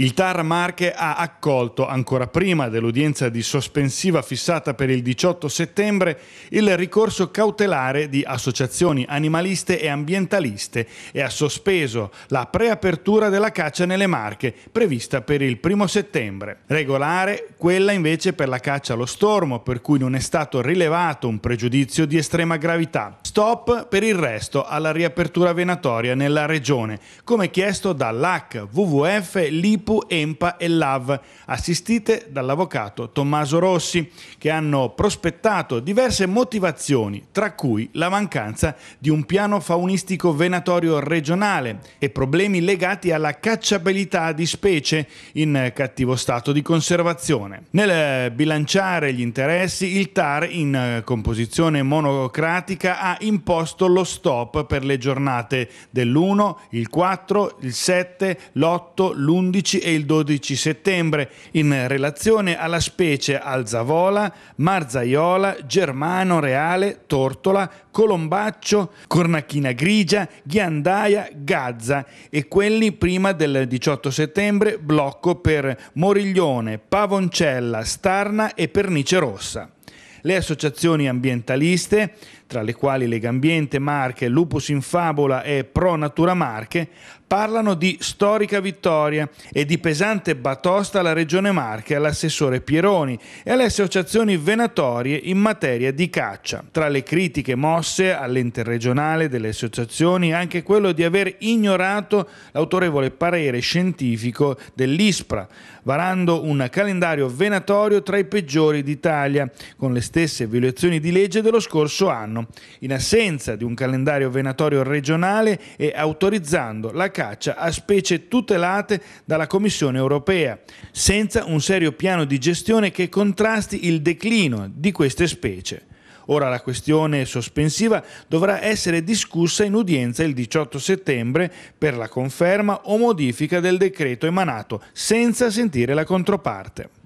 Il TAR Marche ha accolto, ancora prima dell'udienza di sospensiva fissata per il 18 settembre, il ricorso cautelare di associazioni animaliste e ambientaliste e ha sospeso la preapertura della caccia nelle Marche, prevista per il 1 settembre. Regolare quella invece per la caccia allo stormo, per cui non è stato rilevato un pregiudizio di estrema gravità. Stop per il resto alla riapertura venatoria nella regione, come chiesto dall'AC, WWF, l'IPU, EMPA e LAV, assistite dall'avvocato Tommaso Rossi, che hanno prospettato diverse motivazioni, tra cui la mancanza di un piano faunistico venatorio regionale e problemi legati alla cacciabilità di specie in cattivo stato di conservazione. Nel bilanciare gli interessi, il TAR in composizione monocratica ha imposto lo stop per le giornate dell'1, il 4, il 7, l'8, l'11 e il 12 settembre in relazione alla specie Alzavola, Marzaiola, Germano Reale, Tortola, Colombaccio, Cornacchina Grigia, Ghiandaia, Gazza e quelli prima del 18 settembre blocco per Moriglione, Pavoncella, Starna e Pernice Rossa. Le associazioni ambientaliste, tra le quali Legambiente Marche, Lupus in Fabola e Pro Natura Marche, parlano di storica vittoria e di pesante batosta alla Regione Marche, all'assessore Pieroni e alle associazioni venatorie in materia di caccia. Tra le critiche mosse all'interregionale delle associazioni anche quello di aver ignorato l'autorevole parere scientifico dell'ISPRA, varando un calendario venatorio tra i peggiori d'Italia, con l'estensione stesse violazioni di legge dello scorso anno, in assenza di un calendario venatorio regionale e autorizzando la caccia a specie tutelate dalla Commissione europea, senza un serio piano di gestione che contrasti il declino di queste specie. Ora la questione sospensiva dovrà essere discussa in udienza il 18 settembre per la conferma o modifica del decreto emanato, senza sentire la controparte.